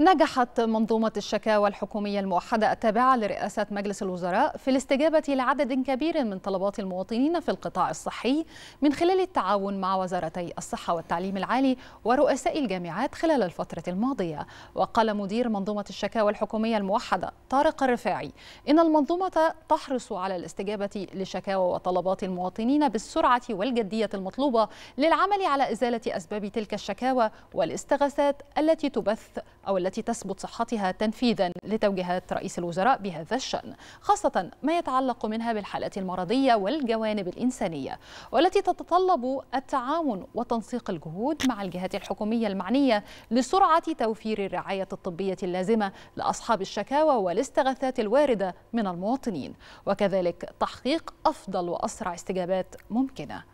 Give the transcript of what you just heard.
نجحت منظومة الشكاوى الحكومية الموحدة التابعة لرئاسة مجلس الوزراء في الاستجابة لعدد كبير من طلبات المواطنين في القطاع الصحي من خلال التعاون مع وزارتي الصحة والتعليم العالي ورؤساء الجامعات خلال الفترة الماضية وقال مدير منظومة الشكاوى الحكومية الموحدة طارق الرفاعي إن المنظومة تحرص على الاستجابة لشكاوى وطلبات المواطنين بالسرعة والجدية المطلوبة للعمل على إزالة أسباب تلك الشكاوى والاستغاثات التي تبث أو والتي تثبت صحتها تنفيذا لتوجيهات رئيس الوزراء بهذا الشأن خاصة ما يتعلق منها بالحالات المرضية والجوانب الإنسانية والتي تتطلب التعاون وتنسيق الجهود مع الجهات الحكومية المعنية لسرعة توفير الرعاية الطبية اللازمة لأصحاب الشكاوى والاستغاثات الواردة من المواطنين وكذلك تحقيق أفضل وأسرع استجابات ممكنة